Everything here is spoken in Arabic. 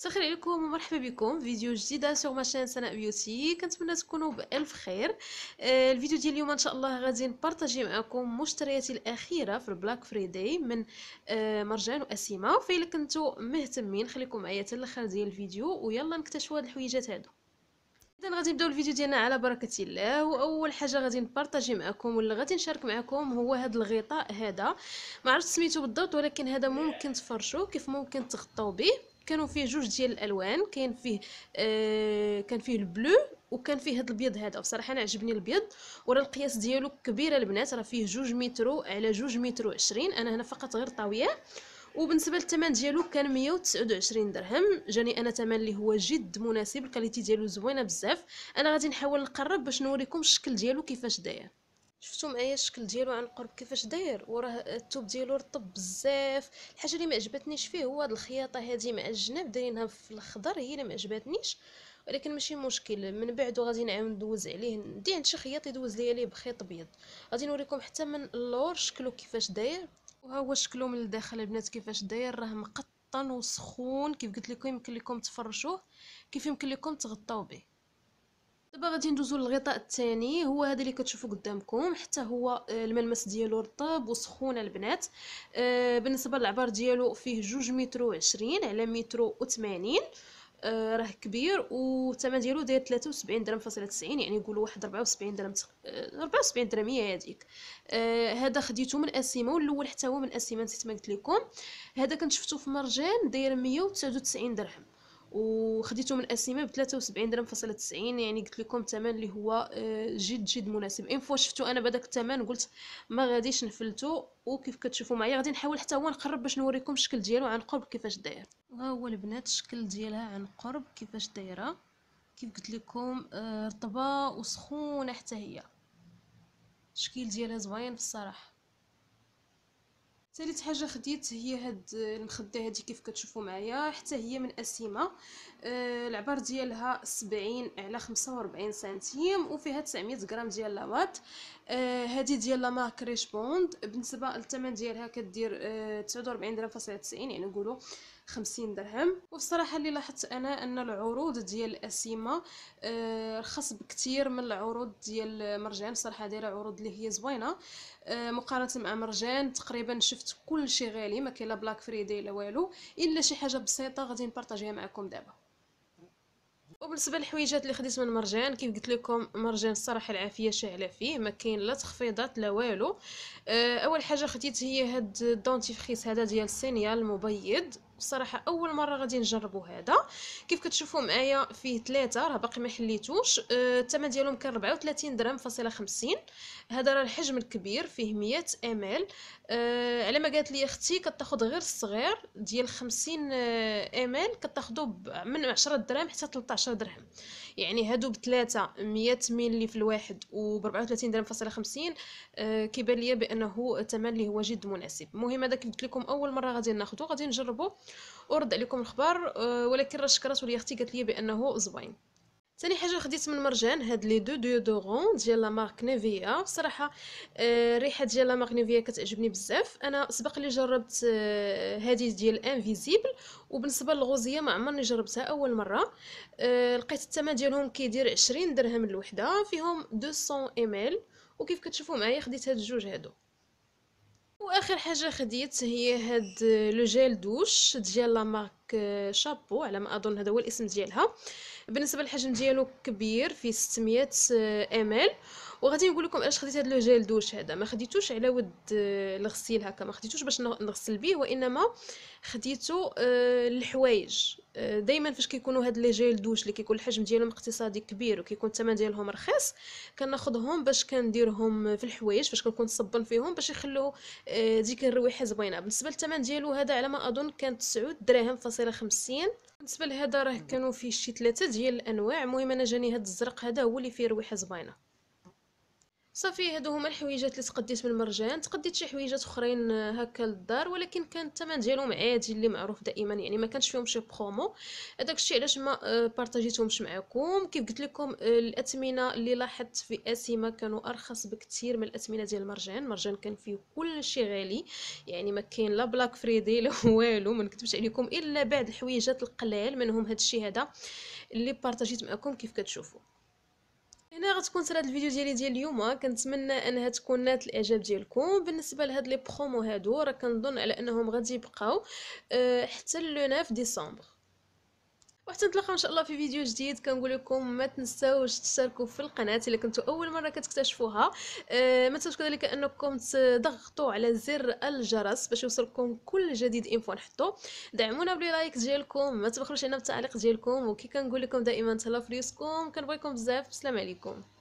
سخر عليكم ومرحبا بكم فيديو جديدة سوغ ماشين سناء بيوتي كنتمنى تكونوا بالف خير آه، الفيديو ديال اليوم ان شاء الله غادي نبارطاجي معكم مشترياتي الاخيره في البلاك فريداي من آه، مرجان واسيما وفي كنتو مهتمين خليكم معايا حتى الاخر ديال الفيديو ويلا نكتشفوا هاد الحويجات هادو اذا غادي نبداو الفيديو ديالنا على بركه الله واول حاجه غادي نبارطاجي معكم ولا غادي نشارك معكم هو هذا الغطاء هذا ما عرفتش سميتو بالضبط ولكن هذا ممكن تفرشوه كيف ممكن تغطاو به كانوا فيه جوج ديال الالوان كاين فيه آه كان فيه البلو وكان فيه هذا البيض هذا بصراحه انا عجبني البيض وراه القياس ديالو كبير البنات راه فيه جوج مترو على جوج مترو عشرين انا هنا فقط غير طاويه وبالنسبه للثمن ديالو كان 129 درهم جاني انا ثمن اللي هو جد مناسب الكاليتي ديالو زوينه بزاف انا غادي نحاول نقرب باش نوريكم الشكل ديالو كيفاش داير شفتوا معايا الشكل ديالو عن قرب كيفاش داير وراه الثوب ديالو رطب بزاف الحاجه اللي ما عجبتنيش فيه هو هاد الخياطه هذه مع الجناب دايرينها في الاخضر هي اللي ما عجبتنيش ولكن ماشي مشكل من بعد غادي نعاود ندوز عليه ندي عند شي خياط يدوز ليا ليه بخيط ابيض غادي نوريكم حتى من اللور شكلو كيفاش داير وها هو شكلو من الداخل البنات كيفاش داير راه مقطن وسخون كيف قلت لكم يمكن لكم تفرشوه كيف يمكن لكم تغطاو به دابا غادي ندوزو للغطاء الثاني هو هذا اللي كتشوفوا قدامكم حتى هو آه، الملمس ديالو رطب وسخون البنات آه، بالنسبه للعبار ديالو فيه جوج متر وعشرين على متر وثمانين آه راه كبير والثمن ديالو داير 73 درهم فاصله 90 يعني نقولوا واحد 74 درهم 74 آه، درهم هي هذيك آه هذا خديته من اسيما والاول حتى هو من اسيما نسيت ما قلت لكم هذا كنت شفتو في مرجان داير 199 درهم وخديته من اسيما ب 73 درهم فاصله 90 يعني قلت لكم الثمن اللي هو آه، جد جد مناسب ان فوا شفتو انا بداك الثمن قلت ما غاديش نفلتو وكيف كتشوفوا معايا غادي نحاول حتى هو نقرب باش نوريكم الشكل ديالو عن قرب كيفاش داير ها هو البنات الشكل ديالها عن قرب كيفاش دايره كيف قلت لكم آه، رطبه وسخونه حتى هي الشكل ديالها زوين بصراحه ثالث حاجه خديت هي هاد المخده هذه كيف كتشوفوا معايا حتى هي من اسيما آه، العبار ديالها 70 على 45 سنتيم وفيها 900 غرام ديال لافات هذه آه، ديال لا ريش بوند بالنسبه للثمن ديالها كدير أه 49 درهم فاصله 90 يعني نقولوا 50 درهم وبصراحه اللي لاحظت انا ان العروض ديال الاسيمه آه، رخص بكثير من العروض ديال مرجان صراحه دايره عروض اللي هي زوينه آه، مقارنه مع مرجان تقريبا شفت كل شيء غالي ما كاين لا بلاك فريدي لا والو الا شي حاجه بسيطه غادي نبارطاجيها معكم دابا وبالنسبه للحويجات اللي خديت من مرجان كيف قلت لكم مرجان الصراحه العافيه شاعله فيه ما كاين لا تخفيضات لا والو آه، اول حاجه خديت هي هاد الدونتيفريس هذا ديال سينيال مبيض بصراحه اول مره غادي نجربو هذا كيف كتشوفوا معايا فيه ثلاثه راه باقي ما حليتوش أه، الثمن ديالهم كان 34 درهم فاصله 50 هذا راه الحجم الكبير فيه 100 مل أه على ما قالت لي اختي كتاخد غير الصغير ديال 50 أه، مل كتاخدو من 10 درهم حتى 13 درهم يعني هادو بثلاثه 100 ملي في الواحد و 34 درهم فاصله 50 أه كيبان لي بانه الثمن اللي هو جد مناسب المهم هذا كيف قلت لكم اول مره غادي ناخدو غادي نجربو ورد عليكم الخبر آه، ولكن راه شكرات ولي اختي قالت لي بانه زوين ثاني حاجه خديت من مرجان هاد لي دو ديودورون ديال لا مارك نيفيا بصراحه الريحه آه، ديال لا مارك نيفيا كتعجبني بزاف انا سبق لي جربت آه، هادي ديال انفيزيبل وبالنسبه للغوزيه ما عمرني جربتها اول مره لقيت الثمن ديالهم كيدير 20 درهم الوحده فيهم 200 ال وكيف كتشوفوا معايا خديت هاد الجوج هادو واخر حاجه خديت هي هاد آه، لو جيل دوش ديال لا مارك آه، شابو على ما اظن هذا هو الاسم ديالها بالنسبه للحجم ديالو كبير في 600 آه، ال وغادي نقول لكم علاش خديت هذا لو جيل دوش هذا ما خديتوش على ود آه، الغسيل هكا ما خديتوش باش نغسل به وانما خديتو للحوايج دائما فاش كيكونوا هاد لي جيل دوش اللي كيكون الحجم ديالهم اقتصادي كبير وكيكون الثمن ديالهم رخيص كناخذهم باش كنديرهم في الحوايج فاش كنكون صبن فيهم باش يخلو ديك الرويحه زوينه بالنسبه للثمن ديالو هذا على ما اظن كان 9 دراهم خمسين بالنسبه لهذا راه كانوا فيه شي ثلاثه ديال الانواع المهم انا جاني هذا الزرق هذا هو اللي فيه رويحه زباينه صافي هادو هما الحويجات اللي تقديت من المرجان تقديت شي حويجات اخرين آه، هكا للدار ولكن كان الثمن ديالهم عادي اللي معروف دائما يعني ما كانش فيهم شي برومو هذاك الشيء علاش ما آه، بارطاجيتهمش معكم كيف قلت لكم آه، الاثمنه اللي لاحظت في اسيما كانوا ارخص بكثير من الاثمنه ديال المرجان المرجان كان فيه كل شيء غالي يعني ما كاين لا بلاك فريدي لا والو ما نكتبش عليكم الا بعض الحويجات القلال منهم هذا الشيء هذا اللي بارطاجيت معكم كيف كتشوفوا هنا غتكون سرات الفيديو ديالي ديال اليوم آه، كنتمنى انها تكون نالت الاعجاب ديالكم بالنسبه لهاد لي برومو هادو راه كنظن على انهم غادي يبقاو أه حتى ل 9 ديسمبر وحتى نتلاقاو ان شاء الله في فيديو جديد كنقول لكم ما تنساوش تشتركوا في القناه الا كنتوا اول مره كتكتشفوها أه ما تنساوش كذلك انكم تضغطوا على زر الجرس باش يوصلكم كل جديد انفو نحطو دعمونا بلي لايك ديالكم ما تبخلوش علينا بالتعليق ديالكم وكي كنقول لكم دائما تهلاو في ريوسكم كنبغيكم بزاف السلام عليكم